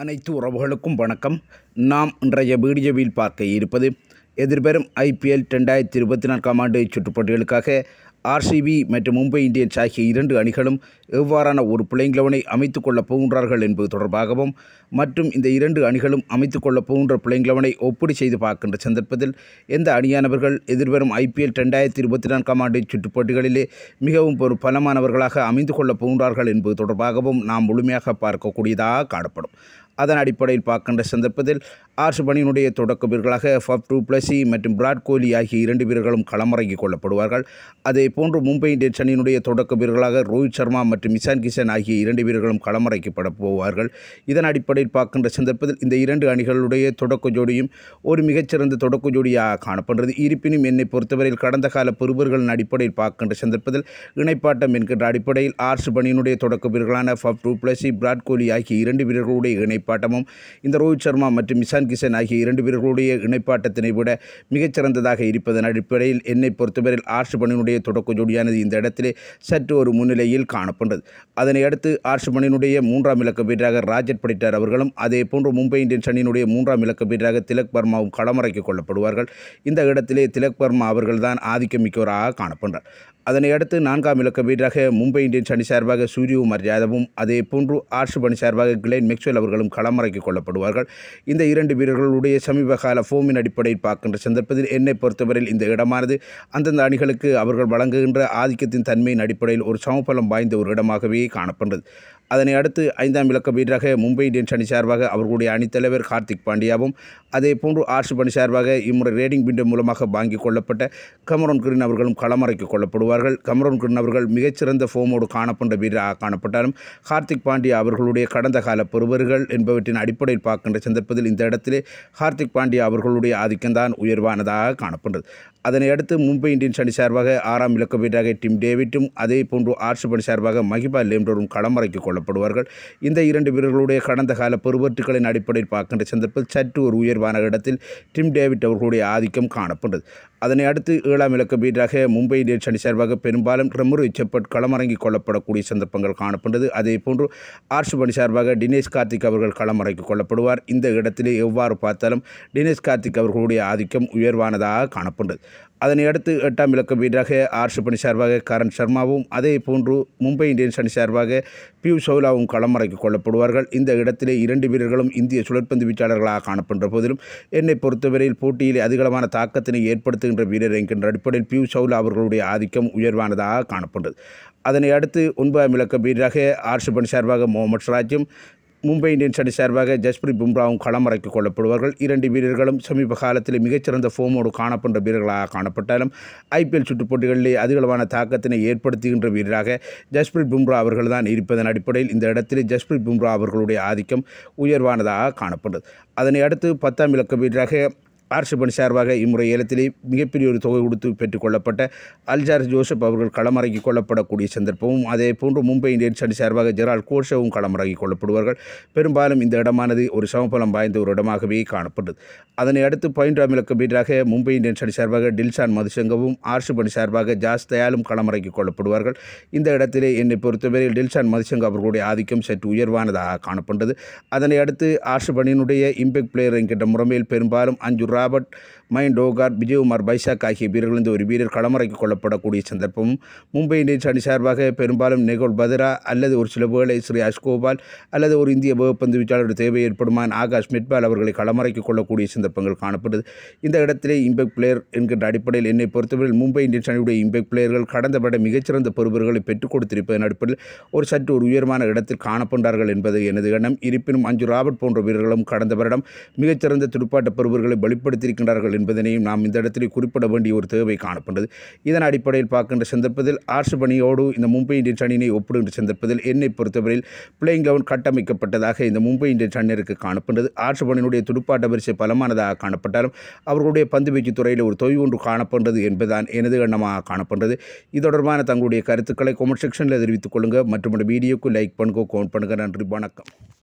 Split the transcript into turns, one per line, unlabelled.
அனைத்து உறவுகளுக்கும் வணக்கம் நாம் இன்றைய வீடியோவில் பார்க்க இருப்பது எதிர்பெறும் ஐபிஎல் ரெண்டாயிரத்தி இருபத்தி நான்காம் ஆண்டு சுற்றுப்பாட்டுகளுக்காக ஆர்சிபி மற்றும் மும்பை இந்தியன்ஸ் ஆகிய இரண்டு அணிகளும் எவ்வாறான ஒரு பிளேயிங் லெவனை அமைத்துக் கொள்ளப் போகின்றார்கள் என்பது தொடர்பாகவும் மற்றும் இந்த இரண்டு அணிகளும் அமைத்துக் கொள்ளப் போகின்ற பிளேயிங் லெவனை ஒப்பீடு செய்து பார்க்கின்ற சந்தர்ப்பத்தில் எந்த அணியானவர்கள் எதிர்வரும் ஐபிஎல் ரெண்டாயிரத்தி இருபத்தி நான்காம் ஆண்டு சுற்றுப்போட்டிகளிலே மிகவும் ஒரு பலமானவர்களாக அமைந்து கொள்ளப் போகின்றார்கள் என்பது தொடர்பாகவும் நாம் முழுமையாக பார்க்கக்கூடியதாக காணப்படும் அதன் அடிப்படையில் பார்க்கின்ற சந்தர்ப்பத்தில் ஆர்ஷ் பணியினுடைய தொடக்க வீரர்களாக ஃபப் டூ பிளஸி மற்றும் விராட் கோலி ஆகிய இரண்டு வீரர்களும் களமிறங்கிக் கொள்ளப்படுவார்கள் அதே போன்று மும்பை இந்தியன்ஸ் அணியினுடைய தொடக்க வீரர்களாக ரோஹித் சர்மா மற்றும் இசான் கிஷன் ஆகிய இரண்டு வீரர்களும் களமிறக்கப்பட போவார்கள் இதன் அடிப்படையில் பார்க்கின்ற சந்தர்ப்பத்தில் இந்த இரண்டு அணிகளுடைய தொடக்க ஜோடியும் ஒரு மிகச்சிறந்த தொடக்க ஜோடியாக காணப்படுகிறது இருப்பினும் என்னை பொறுத்தவரையில் கடந்த கால பெறுபர்களின் அடிப்படையில் பார்க்கின்ற சந்தர்ப்பத்தில் இணைப்பாட்டம் என்கின்ற அடிப்படையில் ஆர்ஷ் பணியினுடைய தொடக்க வீரர்களான Faf du Plessis Virat Kohli ஆகிய இரண்டு வீரர்களுடைய இணைப்பு இணைப்பாட்டமும் இந்த ரோஹித் சர்மா மற்றும் இஷான் கிஷன் ஆகிய இரண்டு வீரர்களுடைய இணைப்பாட்டத்தினை விட மிகச்சிறந்ததாக இருப்பதன் அடிப்படையில் என்னை பொறுத்தவரையில் ஆர்ஷ் பணியினுடைய தொடக்க ஜோடியானது இந்த இடத்திலே சற்று ஒரு முன்னிலையில் காணப்பட்டது அதனை அடுத்து ஆர்ஷ் பணியினுடைய மூன்றாம் இலக்க வீரராக ராஜட் படிட்டார் அவர்களும் அதே போன்று மும்பை இந்தியன்ஸ் அணியினுடைய மூன்றாம் இலக்க வீரராக திலக் வர்மாவும் களமிறக்கிக் கொள்ளப்படுவார்கள் இந்த இடத்திலே திலக் வர்மா அவர்கள்தான் ஆதிக்கமிக்கவராக காணப்பட்டார் அதனை அடுத்து நான்காம் இலக்கம் வீரராக மும்பை இந்தியன்ஸ் அணி சார்பாக சூரியகுமார் யாதவும் அதே போன்று ஆர்ஷப் அணி சார்பாக கிளைன் மெக்ஸ்வெல் அவர்களும் களமிறக்கிக் கொள்ளப்படுவார்கள் இந்த இரண்டு வீரர்களுடைய சமீப கால ஃபோமின் அடிப்படையில் பார்க்கின்ற சந்தர்ப்பத்தில் என்னை பொறுத்தவரையில் இந்த இடமானது அந்தந்த அணிகளுக்கு அவர்கள் வழங்குகின்ற ஆதிக்கத்தின் தன்மையின் அடிப்படையில் ஒரு சமபலம் வாய்ந்த ஒரு இடமாகவே காணப்படுகிறது அதனை அடுத்து ஐந்தாம் இலக்க வீரராக மும்பை இந்தியன்ஸ் அணி சார்பாக அவர்களுடைய அணித்தலைவர் கார்த்திக் பாண்டியாவும் அதே போன்று ஆர்ஷ் பணி சார்பாக இம்முறை ரேடிங் விண்டோ மூலமாக வாங்கி கொள்ளப்பட்ட கமரோன் கிரின் அவர்களும் களமறைக்கு கொள்ளப்படுவார்கள் கமரோன் கிரின் அவர்கள் மிகச்சிறந்த ஃபோமோடு காணப்பட்ட வீரராக காணப்பட்டாலும் கார்த்திக் பாண்டியா அவர்களுடைய கடந்த கால பெறுவர்கள் என்பவற்றின் அடிப்படையில் பார்க்கின்ற சந்தர்ப்பத்தில் இந்த இடத்திலே கார்த்திக் பாண்டியா அவர்களுடைய ஆதிக்கம்தான் உயர்வானதாக காணப்படுது அதனை அடுத்து மும்பை இந்தியன்ஸ் அணி சார்பாக ஆறாம் இலக்க வீரராக டிம் டேவிட்டும் அதே போன்று ஆர்ஷ் பணி சார்பாக மகிபா லேம்டோரும் களமறைக்கு கொள்ள கொள்ளப்படுவார்கள் இந்த இரண்டு வீரர்களுடைய கடந்த கால பெருவற்றுகளின் அடிப்படையில் பார்க்கின்ற சந்தர்ப்பத்தில் சற்று ஒரு உயர்வான இடத்தில் டிம் டேவிட் அவர்களுடைய ஆதிக்கம் காணப்பட்டது அதனை அடுத்து ஏழாம் இலக்க வீடாக மும்பை இந்தியன்ஸ் அணி சார்பாக பெரும்பாலும் ரெமுரு செப்பட் களமறங்கி கொள்ளப்படக்கூடிய சந்தர்ப்பங்கள் காணப்பட்டது அதே போன்று ஆர்ஷப் அணி சார்பாக டினேஷ் கார்த்திக் அவர்கள் களமிறக்கிக் கொள்ளப்படுவார் இந்த இடத்திலே எவ்வாறு பார்த்தாலும் டினேஷ் கார்த்திக் அவர்களுடைய ஆதிக்கம் உயர்வானதாக காணப்பட்டது அதனை அடுத்து எட்டாம் இலக்க வீடாக ஆர்ஷப் அணி சார்பாக கரண் சர்மாவும் அதே போன்று மும்பை இந்தியன்ஸ் அணி சார்பாக பியூஷ் சௌலாவும் களமிறக்கி கொள்ளப்படுவார்கள் இந்த இடத்திலே இரண்டு வீரர்களும் இந்திய சுழற்பந்து வீச்சாளர்களாக காணப்படுகிற போதிலும் என்னை பொறுத்தவரையில் போட்டியில் அதிகளமான தாக்கத்தினை ஏற்படுத்த நடத்துகின்ற வீரர் என்கின்ற அடிப்படையில் பியூ சவுலா அவர்களுடைய ஆதிக்கம் உயர்வானதாக காணப்படுது அதனை அடுத்து ஒன்பதாம் இலக்க வீரராக ஆர்ஷபன் சார்பாக முகமது ராஜும் மும்பை இந்தியன்ஸ் அணி சார்பாக ஜஸ்பிரித் பும்ராவும் களமறைக்கு கொள்ளப்படுவார்கள் இரண்டு வீரர்களும் சமீப காலத்தில் மிகச்சிறந்த ஃபோமோடு காணப்படுற வீரர்களாக காணப்பட்டாலும் ஐபிஎல் சுற்றுப்போட்டிகளிலே அதிகளவான தாக்கத்தினை ஏற்படுத்துகின்ற வீரராக ஜஸ்பிரித் பும்ரா அவர்கள் தான் இருப்பதன் அடிப்படையில் இந்த இடத்தில் ஜஸ்பிரித் பும்ரா அவர்களுடைய ஆதிக்கம் உயர்வானதாக காணப்படுது அதனை அடுத்து பத்தாம் இலக்க வீரராக ஆர்ஷபன் சார்பாக இம்முறை ஏலத்திலே மிகப்பெரிய ஒரு தொகை கொடுத்து பெற்றுக்கொள்ளப்பட்ட அல்ஜார் ஜோசப் அவர்கள் களமிறக்கி கொள்ளப்படக்கூடிய சந்தர்ப்பமும் அதே போன்று மும்பை இந்தியன்ஸ் அணி சார்பாக ஜெரால் கோஷவும் களமிறக்கி கொள்ளப்படுவார்கள் பெரும்பாலும் இந்த இடமானது ஒரு சமபலம் வாய்ந்த ஒரு இடமாகவே காணப்பட்டது அதனை அடுத்து பயின்று அமிலுக்கு எதிராக மும்பை இந்தியன்ஸ் அணி சார்பாக டில்சான் மதுசங்கவும் ஆர்ஷப் சார்பாக ஜாஸ் தயாலும் களமிறக்கி கொள்ளப்படுவார்கள் இந்த இடத்திலே என்னை பொறுத்தவரையில் டில்சான் மதுசங்க அவர்களுடைய ஆதிக்கம் சற்று உயர்வானதாக காணப்பட்டது அதனை அடுத்து ஆர்ஷப் அணியினுடைய இம்பேக்ட் பிளேயர் என்கின்ற முறையில் பெரும்பாலும் அஞ்சு ராபர்ட் மைன் டோகார்ட் விஜயகுமார் பைசாக் ஆகிய வீரர்களிருந்து ஒரு வீரர் களமிறக்கி கொள்ளப்படக்கூடிய சந்தர்ப்பமும் மும்பை இந்தியன்ஸ் அணி சார்பாக பெரும்பாலும் நெகோல் பத்ரா அல்லது ஒரு சில வேளை ஸ்ரீ அஷ்கோபால் அல்லது ஒரு இந்திய வேகப்பந்து வீச்சாளர் தேவை ஏற்படுமான் ஆகாஷ் மெட்பால் அவர்களை களமிறக்கி கொள்ளக்கூடிய சந்தர்ப்பங்கள் காணப்படுது இந்த இடத்திலே இம்பெக்ட் பிளேயர் என்கின்ற அடிப்படையில் என்னை பொறுத்தவரையில் மும்பை இந்தியன்ஸ் அணியுடைய இம்பெக்ட் பிளேயர்கள் கடந்த பட மிகச்சிறந்த பொறுப்புகளை பெற்றுக் கொடுத்திருப்பதன் அடிப்படையில் ஒரு சற்று ஒரு உயர்மான இடத்தில் காணப்பட்டார்கள் என்பது எனது எண்ணம் இருப்பினும் அஞ்சு ராபர்ட் போன்ற வீரர்களும் கடந்த வருடம் மிகச்சிறந்த துடுப்பாட்ட பருவர்களை வெளிப்படுத்த ஏற்படுத்தியிருக்கின்றார்கள் என்பதனையும் நாம் இந்த இடத்தில் குறிப்பிட வேண்டிய ஒரு தேவை காணப்பட்டது இதன் அடிப்படையில் பார்க்கின்ற சந்தர்ப்பத்தில் ஆர்ஷப் பணியோடு இந்த மும்பை இந்தியன்ஸ் அணியினை ஒப்பிடுகின்ற சந்தர்ப்பத்தில் என்னை பொறுத்தவரையில் பிளேயிங் லெவன் கட்டமைக்கப்பட்டதாக இந்த மும்பை இந்தியன்ஸ் அணியிற்கு காணப்படுகிறது ஆர்ஷப் பணியினுடைய துடுப்பாட்ட வரிசை பலமானதாக காணப்பட்டாலும் அவர்களுடைய பந்துவீச்சு துறையில் ஒரு தொய்வு ஒன்று காணப்பட்டது என்பதுதான் எனது எண்ணமாக காணப்படுறது இது தொடர்பான தங்களுடைய கருத்துக்களை கொமெண்ட் செக்ஷனில் தெரிவித்துக் கொள்ளுங்கள் மற்றும் வீடியோக்கு லைக் பண்ணுங்க கோன் பண்ணுங்கள் நன்றி வணக்கம்